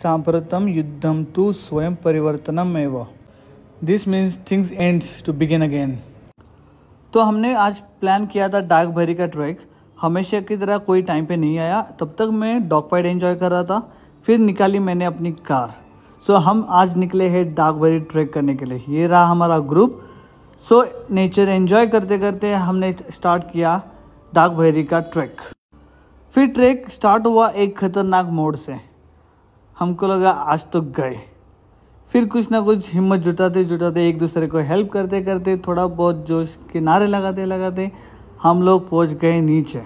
सांप्रतम युद्धम तो स्वयं परिवर्तनम एवं this means things ends to begin again तो हमने आज प्लान किया था डाक भरी का ट्रैक हमेशा की तरह कोई टाइम पे नहीं आया तब तक मैं डॉग फाइट एंजॉय कर रहा था फिर निकाली मैंने अपनी कार सो हम आज निकले हैं डाक भरी ट्रैक करने के लिए ये रहा हमारा ग्रुप सो नेचर एंजॉय करते करते हमने स्टार्ट किया डाक भैरी का ट्रैक फिर ट्रैक स्टार्ट हुआ एक खतरनाक मोड़ से हमको लगा आज तो गए फिर कुछ ना कुछ हिम्मत जुटाते जुटाते एक दूसरे को हेल्प करते करते थोड़ा बहुत जोश के नारे लगाते लगाते हम लोग पहुंच गए नीचे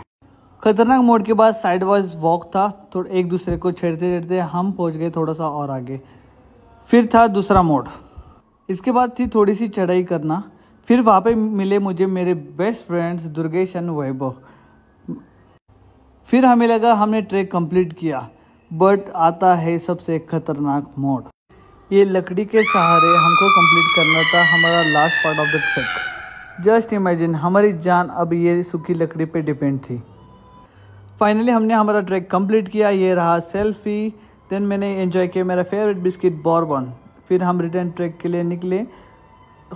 खतरनाक मोड़ के बाद साइड वाइज वॉक था थोड़ा तो एक दूसरे को छेड़ते छेड़ते हम पहुंच गए थोड़ा सा और आगे फिर था दूसरा मोड़ इसके बाद थी थोड़ी सी चढ़ाई करना फिर वहाँ पे मिले मुझे मेरे best friends Durgesh and Vaibhav फिर हमें लगा हमने ट्रैक कंप्लीट किया बट आता है सबसे खतरनाक मोड ये लकड़ी के सहारे हमको कंप्लीट करना था हमारा last part of the track just imagine हमारी जान अब ये सूखी लकड़ी पे डिपेंड थी फाइनली हमने हमारा ट्रैक कंप्लीट किया ये रहा सेल्फी देन मैंने एंजॉय किया मेरा फेवरेट बिस्किट बॉर्बन फिर हम रिटर्न ट्रैक के लिए निकले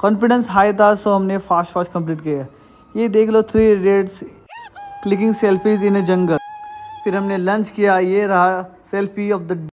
कॉन्फिडेंस हाई था सो हमने फास्ट फास्ट कंप्लीट किया ये देख लो three reds clicking selfies in a jungle फिर हमने लंच किया ये रहा सेल्फी ऑफ द